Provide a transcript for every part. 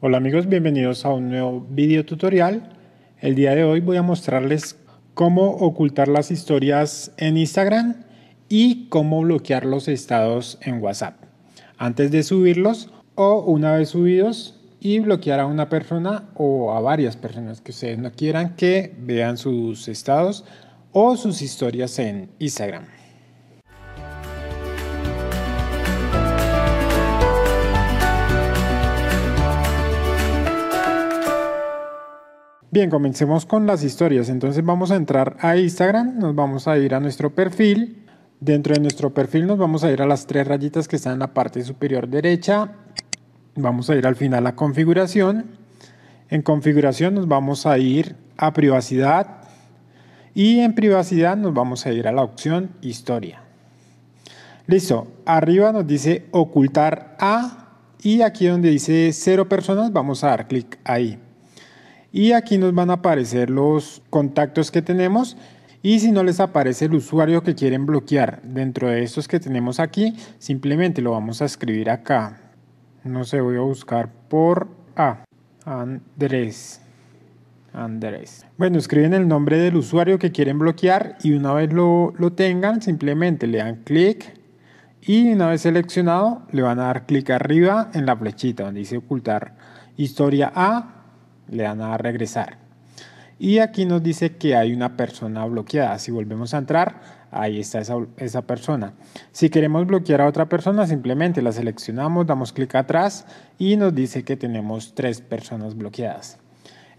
Hola amigos, bienvenidos a un nuevo video tutorial. El día de hoy voy a mostrarles cómo ocultar las historias en Instagram y cómo bloquear los estados en WhatsApp antes de subirlos o una vez subidos y bloquear a una persona o a varias personas que ustedes no quieran que vean sus estados o sus historias en Instagram. Bien, comencemos con las historias. Entonces vamos a entrar a Instagram, nos vamos a ir a nuestro perfil. Dentro de nuestro perfil nos vamos a ir a las tres rayitas que están en la parte superior derecha. Vamos a ir al final a configuración. En configuración nos vamos a ir a privacidad y en privacidad nos vamos a ir a la opción historia. Listo, arriba nos dice ocultar a y aquí donde dice cero personas vamos a dar clic ahí y aquí nos van a aparecer los contactos que tenemos y si no les aparece el usuario que quieren bloquear dentro de estos que tenemos aquí, simplemente lo vamos a escribir acá. No se voy a buscar por A. Andrés. Andrés. Bueno, escriben el nombre del usuario que quieren bloquear y una vez lo, lo tengan, simplemente le dan clic y una vez seleccionado le van a dar clic arriba en la flechita donde dice ocultar historia A le dan a regresar. Y aquí nos dice que hay una persona bloqueada. Si volvemos a entrar, ahí está esa, persona. Si queremos bloquear a otra persona, simplemente la seleccionamos, damos clic atrás y nos dice que tenemos tres personas bloqueadas.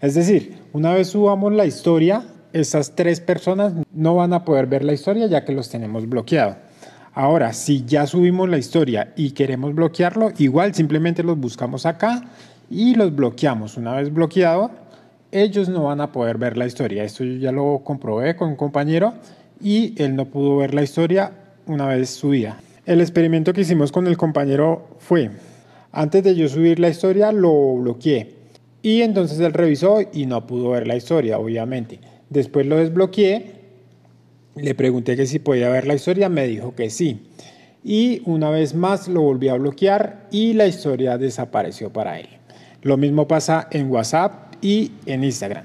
Es decir, una vez subamos la historia, esas tres personas no van a poder ver la historia ya que los tenemos bloqueados. Ahora, si ya subimos la historia y queremos bloquearlo, igual simplemente los buscamos acá y los bloqueamos. Una vez bloqueado, ellos no van a poder ver la historia. Esto yo ya lo comprobé con un compañero y él no pudo ver la historia una vez subida. El experimento que hicimos con el compañero fue, antes de yo subir la historia, lo bloqueé. Y entonces él revisó y no pudo ver la historia, obviamente. Después lo desbloqueé, le pregunté que si podía ver la historia, me dijo que sí. Y una vez más lo volví a bloquear y la historia desapareció para él. Lo mismo pasa en WhatsApp y en Instagram.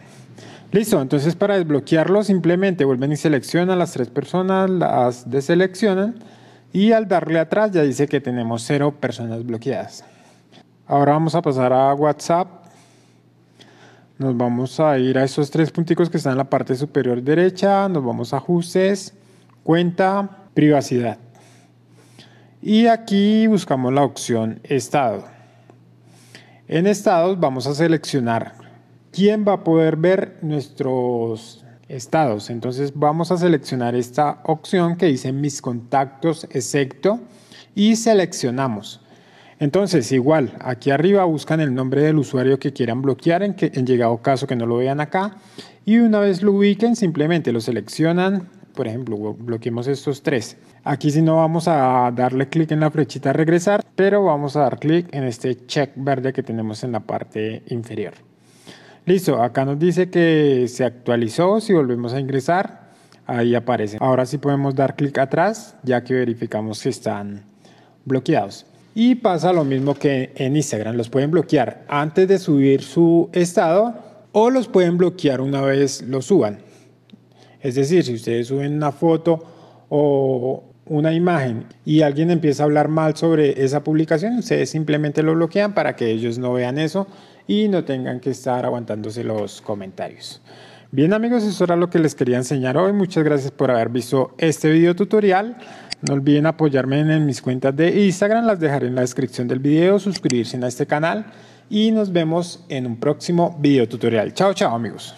Listo, entonces para desbloquearlo simplemente vuelven y seleccionan las tres personas, las deseleccionan y al darle atrás ya dice que tenemos cero personas bloqueadas. Ahora vamos a pasar a WhatsApp. Nos vamos a ir a esos tres punticos que están en la parte superior derecha. Nos vamos a ajustes, cuenta, privacidad. Y aquí buscamos la opción estado. En estados vamos a seleccionar quién va a poder ver nuestros estados. Entonces vamos a seleccionar esta opción que dice mis contactos excepto y seleccionamos. Entonces, igual, aquí arriba buscan el nombre del usuario que quieran bloquear, en, que, en llegado caso que no lo vean acá, y una vez lo ubiquen, simplemente lo seleccionan, por ejemplo, bloqueemos estos tres. Aquí si no vamos a darle clic en la flechita regresar, pero vamos a dar clic en este check verde que tenemos en la parte inferior. Listo, acá nos dice que se actualizó, si volvemos a ingresar, ahí aparece. Ahora sí podemos dar clic atrás, ya que verificamos que están bloqueados. Y pasa lo mismo que en Instagram, los pueden bloquear antes de subir su estado o los pueden bloquear una vez lo suban. Es decir, si ustedes suben una foto o una imagen y alguien empieza a hablar mal sobre esa publicación, ustedes simplemente lo bloquean para que ellos no vean eso y no tengan que estar aguantándose los comentarios. Bien amigos, eso era lo que les quería enseñar hoy. Muchas gracias por haber visto este video tutorial. No olviden apoyarme en mis cuentas de Instagram, las dejaré en la descripción del video, suscribirse a este canal y nos vemos en un próximo video tutorial. Chao, chao amigos.